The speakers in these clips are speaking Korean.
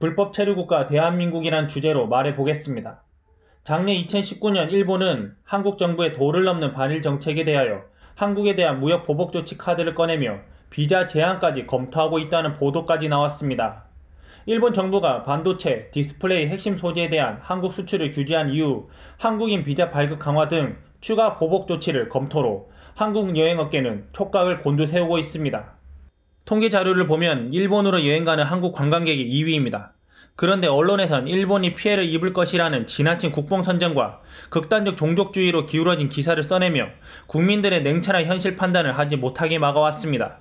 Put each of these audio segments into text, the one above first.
불법 체류국가 대한민국이란 주제로 말해보겠습니다. 작년 2019년 일본은 한국 정부의 도를 넘는 반일 정책에 대하여 한국에 대한 무역 보복 조치 카드를 꺼내며 비자 제한까지 검토하고 있다는 보도까지 나왔습니다. 일본 정부가 반도체, 디스플레이 핵심 소재에 대한 한국 수출을 규제한 이후 한국인 비자 발급 강화 등 추가 보복 조치를 검토로 한국 여행업계는 촉각을 곤두세우고 있습니다. 통계 자료를 보면 일본으로 여행 가는 한국 관광객이 2위입니다. 그런데 언론에선 일본이 피해를 입을 것이라는 지나친 국뽕선전과 극단적 종족주의로 기울어진 기사를 써내며 국민들의 냉철한 현실 판단을 하지 못하게 막아왔습니다.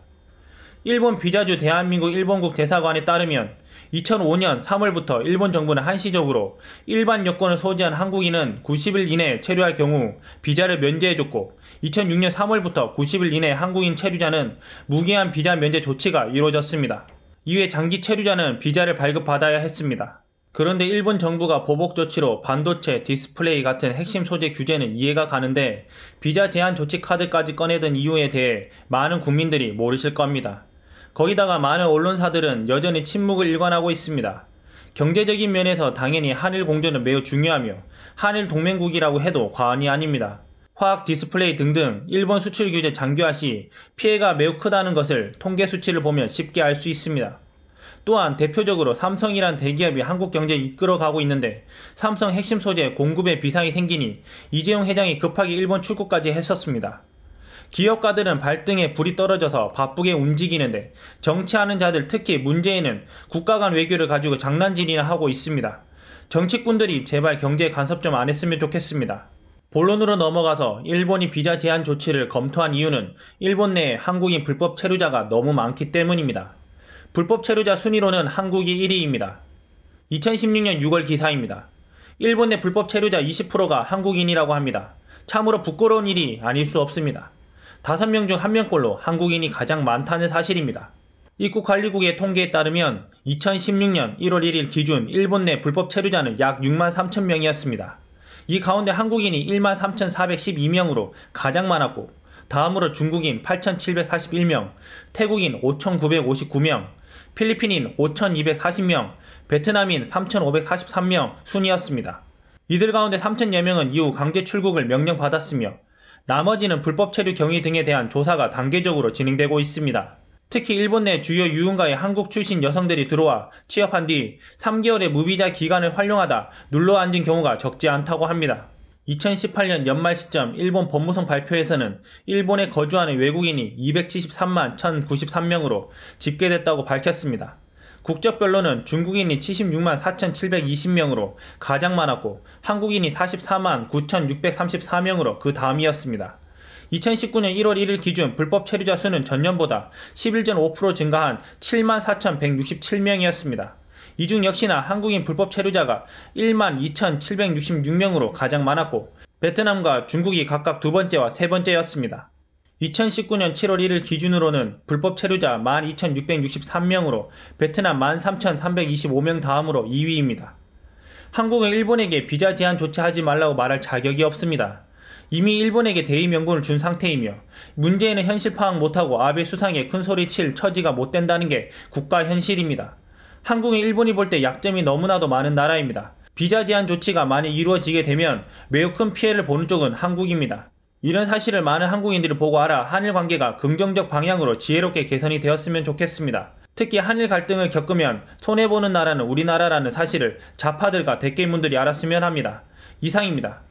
일본 비자주 대한민국 일본국 대사관에 따르면 2005년 3월부터 일본 정부는 한시적으로 일반 여권을 소지한 한국인은 90일 이내에 체류할 경우 비자를 면제해줬고 2006년 3월부터 90일 이내 한국인 체류자는 무기한 비자 면제 조치가 이루어졌습니다. 이외 장기 체류자는 비자를 발급받아야 했습니다. 그런데 일본 정부가 보복 조치로 반도체, 디스플레이 같은 핵심 소재 규제는 이해가 가는데 비자 제한 조치 카드까지 꺼내든 이유에 대해 많은 국민들이 모르실 겁니다. 거기다가 많은 언론사들은 여전히 침묵을 일관하고 있습니다. 경제적인 면에서 당연히 한일 공조는 매우 중요하며 한일 동맹국이라고 해도 과언이 아닙니다. 화학 디스플레이 등등 일본 수출 규제 장교화시 피해가 매우 크다는 것을 통계 수치를 보면 쉽게 알 수 있습니다. 또한 대표적으로 삼성이란 대기업이 한국 경제를 이끌어가고 있는데 삼성 핵심 소재 공급에 비상이 생기니 이재용 회장이 급하게 일본 출국까지 했었습니다. 기업가들은 발등에 불이 떨어져서 바쁘게 움직이는데 정치하는 자들 특히 문재인은 국가 간 외교를 가지고 장난질이나 하고 있습니다. 정치꾼들이 제발 경제 간섭 좀 안 했으면 좋겠습니다. 본론으로 넘어가서 일본이 비자 제한 조치를 검토한 이유는 일본 내에 한국인 불법 체류자가 너무 많기 때문입니다. 불법 체류자 순위로는 한국이 1위입니다. 2016년 6월 기사입니다. 일본 내 불법 체류자 20%가 한국인이라고 합니다. 참으로 부끄러운 일이 아닐 수 없습니다. 5명 중 1명꼴로 한국인이 가장 많다는 사실입니다. 입국관리국의 통계에 따르면 2016년 1월 1일 기준 일본 내 불법 체류자는 약 6만 3천 명이었습니다. 이 가운데 한국인이 1만 3,412명으로 가장 많았고 다음으로 중국인 8,741명, 태국인 5,959명, 필리핀인 5,240명, 베트남인 3,543명 순이었습니다. 이들 가운데 3,000여 명은 이후 강제 출국을 명령받았으며 나머지는 불법 체류 경위 등에 대한 조사가 단계적으로 진행되고 있습니다. 특히 일본 내 주요 유흥가의 한국 출신 여성들이 들어와 취업한 뒤 3개월의 무비자 기간을 활용하다 눌러 앉은 경우가 적지 않다고 합니다. 2018년 연말 시점 일본 법무성 발표에서는 일본에 거주하는 외국인이 273만 1093명으로 집계됐다고 밝혔습니다. 국적별로는 중국인이 76만 4,720명으로 가장 많았고 한국인이 44만 9,634명으로 그 다음이었습니다. 2019년 1월 1일 기준 불법 체류자 수는 전년보다 11.5% 증가한 74,167명이었습니다. 이 중 역시나 한국인 불법 체류자가 12,766명으로 가장 많았고 베트남과 중국이 각각 두 번째와 세 번째였습니다. 2019년 7월 1일 기준으로는 불법 체류자 12,663명으로 베트남 13,325명 다음으로 2위입니다. 한국은 일본에게 비자 제한 조치하지 말라고 말할 자격이 없습니다. 이미 일본에게 대의 명분을 준 상태이며 문재인은 현실 파악 못하고 아베 수상에 큰소리 칠 처지가 못된다는 게 국가 현실입니다. 한국은 일본이 볼 때 약점이 너무나도 많은 나라입니다. 비자 제한 조치가 많이 이루어지게 되면 매우 큰 피해를 보는 쪽은 한국입니다. 이런 사실을 많은 한국인들이 보고 알아 한일 관계가 긍정적 방향으로 지혜롭게 개선이 되었으면 좋겠습니다. 특히 한일 갈등을 겪으면 손해보는 나라는 우리나라라는 사실을 자파들과 댓글문들이 알았으면 합니다. 이상입니다.